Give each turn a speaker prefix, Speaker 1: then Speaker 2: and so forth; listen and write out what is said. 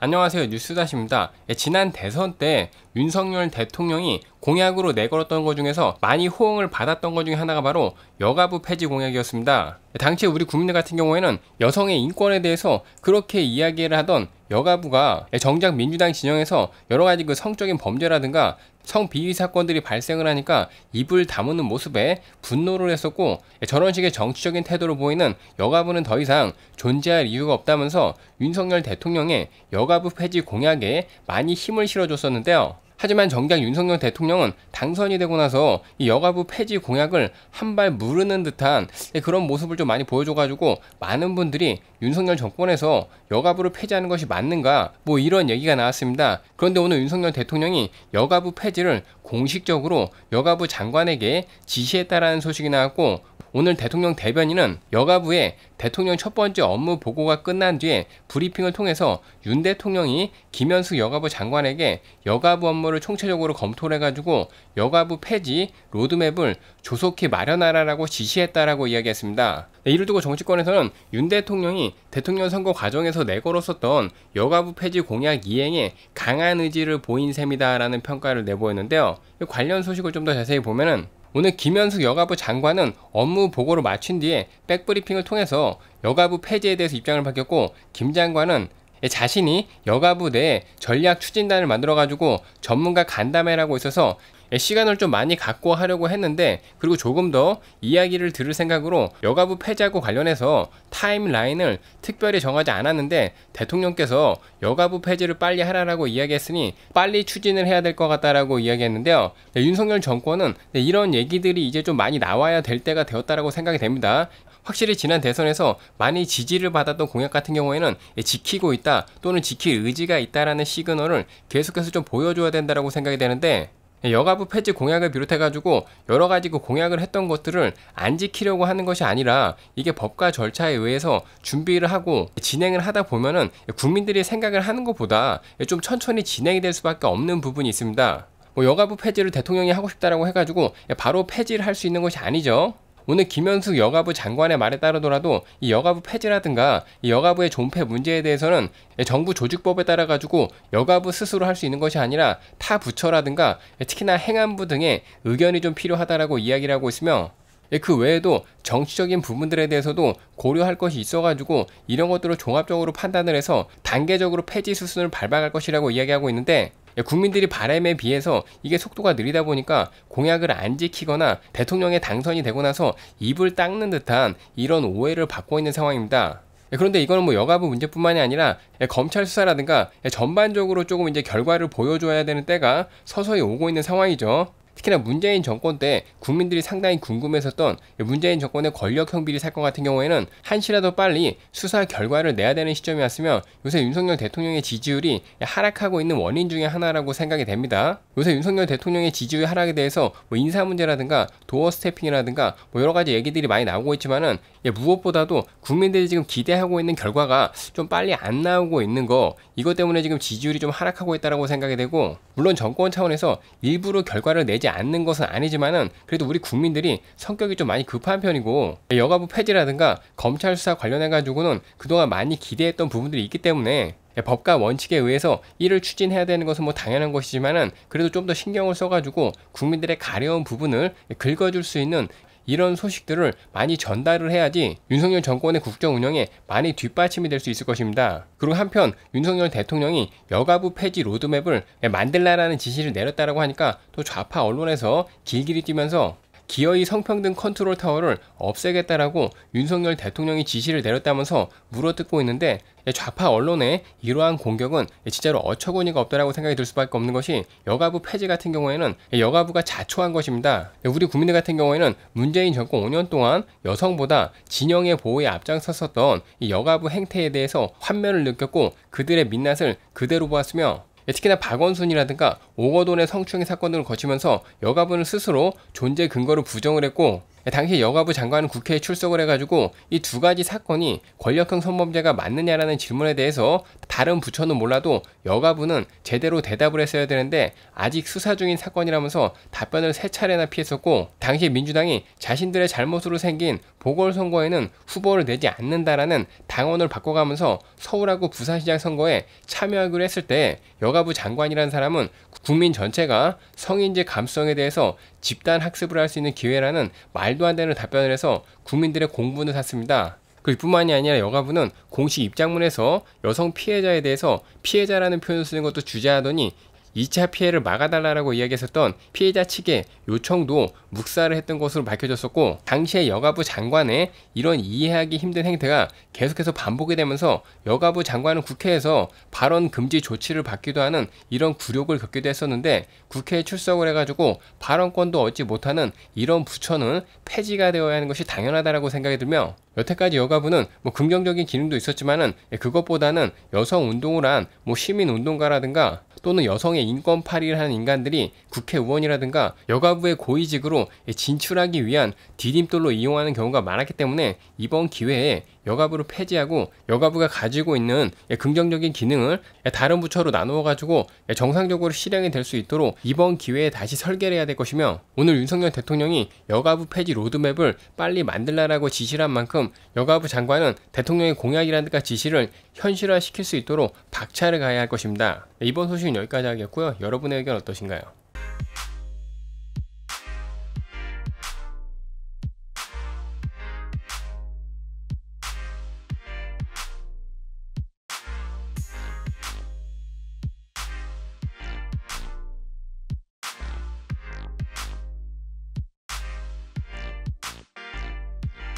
Speaker 1: 안녕하세요 뉴스다시입니다. 예, 지난 대선 때 윤석열 대통령이 공약으로 내걸었던 것 중에서 많이 호응을 받았던 것 중에 하나가 바로 여가부 폐지 공약이었습니다. 당시 우리 국민들 같은 경우에는 여성의 인권에 대해서 그렇게 이야기를 하던 여가부가 정작 민주당 진영에서 여러 가지 그 성적인 범죄라든가 성비위 사건들이 발생을 하니까 입을 다무는 모습에 분노를 했었고 저런 식의 정치적인 태도로 보이는 여가부는 더 이상 존재할 이유가 없다면서 윤석열 대통령의 여가부 폐지 공약에 많이 힘을 실어줬었는데요. 하지만 정작 윤석열 대통령은 당선이 되고 나서 이 여가부 폐지 공약을 한 발 무르는 듯한 예, 그런 모습을 좀 많이 보여줘가지고 많은 분들이 윤석열 정권에서 여가부를 폐지하는 것이 맞는가 뭐 이런 얘기가 나왔습니다. 그런데 오늘 윤석열 대통령이 여가부 폐지를 공식적으로 여가부 장관에게 지시했다라는 소식이 나왔고 오늘 대통령 대변인은 여가부의 대통령 첫 번째 업무 보고가 끝난 뒤에 브리핑을 통해서 윤 대통령이 김현수 여가부 장관에게 여가부 업무를 총체적으로 검토를 해가지고 여가부 폐지 로드맵을 조속히 마련하라라고 지시했다라고 이야기했습니다. 네, 이를 두고 정치권에서는 윤 대통령이 대통령 선거 과정에서 내걸었었던 여가부 폐지 공약 이행에 강한 의지를 보인 셈이다라는 평가를 내보였는데요. 관련 소식을 좀 더 자세히 보면은 오늘 김현숙 여가부 장관은 업무 보고를 마친 뒤에 백브리핑을 통해서 여가부 폐지에 대해서 입장을 밝혔고 김 장관은 예, 자신이 여가부 내에 전략 추진단을 만들어가지고 전문가 간담회라고 있어서 예, 시간을 좀 많이 갖고 하려고 했는데 그리고 조금 더 이야기를 들을 생각으로 여가부 폐지하고 관련해서 타임라인을 특별히 정하지 않았는데 대통령께서 여가부 폐지를 빨리 하라라고 이야기했으니 빨리 추진을 해야 될 것 같다라고 이야기했는데요. 네, 윤석열 정권은 네, 이런 얘기들이 이제 좀 많이 나와야 될 때가 되었다라고 생각이 됩니다. 확실히 지난 대선에서 많이 지지를 받았던 공약 같은 경우에는 예, 지키고 있다 또는 지킬 의지가 있다라는 시그널을 계속해서 좀 보여줘야 된다라고 생각이 되는데 여가부 폐지 공약을 비롯해가지고 여러 가지 그 공약을 했던 것들을 안 지키려고 하는 것이 아니라 이게 법과 절차에 의해서 준비를 하고 진행을 하다 보면은 국민들이 생각을 하는 것보다 좀 천천히 진행이 될 수밖에 없는 부분이 있습니다. 뭐 여가부 폐지를 대통령이 하고 싶다라고 해가지고 바로 폐지를 할 수 있는 것이 아니죠. 오늘 김현숙 여가부 장관의 말에 따르더라도 이 여가부 폐지라든가 이 여가부의 존폐 문제에 대해서는 정부 조직법에 따라 가지고 여가부 스스로 할 수 있는 것이 아니라 타 부처라든가 특히나 행안부 등의 의견이 좀 필요하다라고 이야기를 하고 있으며 예, 그 외에도 정치적인 부분들에 대해서도 고려할 것이 있어가지고 이런 것들을 종합적으로 판단을 해서 단계적으로 폐지 수순을 밟아갈 것이라고 이야기하고 있는데 예, 국민들이 바램에 비해서 이게 속도가 느리다 보니까 공약을 안 지키거나 대통령에 당선이 되고 나서 입을 닦는 듯한 이런 오해를 받고 있는 상황입니다. 예, 그런데 이거는 뭐 여가부 문제뿐만이 아니라 예, 검찰 수사라든가 전반적으로 조금 이제 결과를 보여줘야 되는 때가 서서히 오고 있는 상황이죠. 특히나 문재인 정권 때 국민들이 상당히 궁금했었던 문재인 정권의 권력형 비리 사건 같은 경우에는 한시라도 빨리 수사 결과를 내야 되는 시점이었으며 요새 윤석열 대통령의 지지율이 하락하고 있는 원인 중의 하나라고 생각이 됩니다. 요새 윤석열 대통령의 지지율 하락에 대해서 뭐 인사 문제라든가 도어 스태핑이라든가 뭐 여러 가지 얘기들이 많이 나오고 있지만은 예, 무엇보다도 국민들이 지금 기대하고 있는 결과가 좀 빨리 안 나오고 있는 거 이것 때문에 지금 지지율이 좀 하락하고 있다라고 생각이 되고 물론 정권 차원에서 일부러 결과를 내지 믿지 않는 것은 아니지만은 그래도 우리 국민들이 성격이 좀 많이 급한 편이고 여가부 폐지라든가 검찰 수사 관련해 가지고는 그동안 많이 기대했던 부분들이 있기 때문에 예, 법과 원칙에 의해서 이를 추진해야 되는 것은 뭐 당연한 것이지만은 그래도 좀 더 신경을 써가지고 국민들의 가려운 부분을 예, 긁어줄 수 있는 이런 소식들을 많이 전달을 해야지 윤석열 정권의 국정 운영에 많이 뒷받침이 될 수 있을 것입니다. 그리고 한편 윤석열 대통령이 여가부 폐지 로드맵을 만들라라는 지시를 내렸다라고 하니까 또 좌파 언론에서 길길이 뛰면서 기어이 성평등 컨트롤 타워를 없애겠다라고 윤석열 대통령이 지시를 내렸다면서 물어뜯고 있는데 예, 좌파 언론의 이러한 공격은 예, 진짜로 어처구니가 없다라고 생각이 들 수밖에 없는 것이 여가부 폐지 같은 경우에는 예, 여가부가 자초한 것입니다. 우리 국민들 같은 경우에는 문재인 정권 5년 동안 여성보다 진영의 보호에 앞장섰었던 여가부 행태에 대해서 환멸을 느꼈고 그들의 민낯을 그대로 보았으며 예, 특히나 박원순이라든가 오거돈의 성추행 사건 등을 거치면서 여가부는 스스로 존재 근거를 부정을 했고 당시 여가부 장관은 국회에 출석을 해가지고 이 두 가지 사건이 권력형 성범죄가 맞느냐라는 질문에 대해서 다른 부처는 몰라도 여가부는 제대로 대답을 했어야 되는데 아직 수사 중인 사건이라면서 답변을 세 차례나 피했었고 당시 민주당이 자신들의 잘못으로 생긴 보궐선거에는 후보를 내지 않는다라는 당원을 바꿔가면서 서울하고 부산시장 선거에 참여하기로 했을 때 여가부 장관이라는 사람은 국민 전체가 성인지 감성에 대해서 집단 학습을 할 수 있는 기회라는 말도 안 되는 답변을 해서 국민들의 공분을 샀습니다. 그뿐만이 아니라 여가부는 공식 입장문에서 여성 피해자에 대해서 피해자라는 표현을 쓰는 것도 주제하더니 2차 피해를 막아달라고 이야기했었던 피해자 측의 요청도 묵살을 했던 것으로 밝혀졌었고 당시에 여가부 장관의 이런 이해하기 힘든 행태가 계속해서 반복이 되면서 여가부 장관은 국회에서 발언 금지 조치를 받기도 하는 이런 굴욕을 겪기도 했었는데 국회에 출석을 해가지고 발언권도 얻지 못하는 이런 부처는 폐지가 되어야 하는 것이 당연하다라고 생각이 들며 여태까지 여가부는 뭐 긍정적인 기능도 있었지만은 예, 그것보다는 여성 운동을 한뭐 시민 운동가라든가 또는 여성의 인권 파리를 하는 인간들이 국회의원이라든가 여가부의 고위직으로 진출하기 위한 디딤돌로 이용하는 경우가 많았기 때문에 이번 기회에 여가부를 폐지하고 여가부가 가지고 있는 예, 긍정적인 기능을 예, 다른 부처로 나누어 가지고 예, 정상적으로 실행이 될 수 있도록 이번 기회에 다시 설계를 해야 될 것이며 오늘 윤석열 대통령이 여가부 폐지 로드맵을 빨리 만들라라고 지시를 한 만큼 여가부 장관은 대통령의 공약이라 데까 지시를 현실화시킬 수 있도록 박차를 가야 할 것입니다. 이번 소식은 여기까지 하겠고요. 여러분의 의견 어떠신가요?